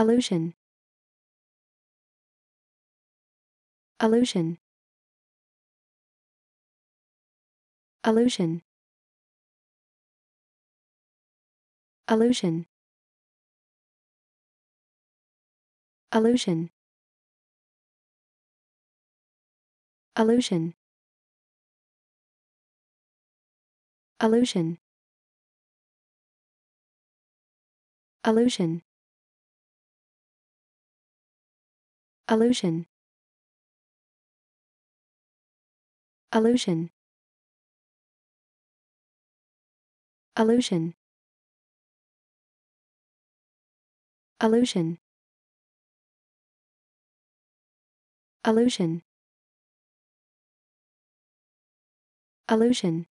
Illusion. Illusion. Illusion. Illusion. Illusion. Illusion. Illusion. Illusion. Illusion. Illusion. Illusion. Illusion. Illusion. Illusion.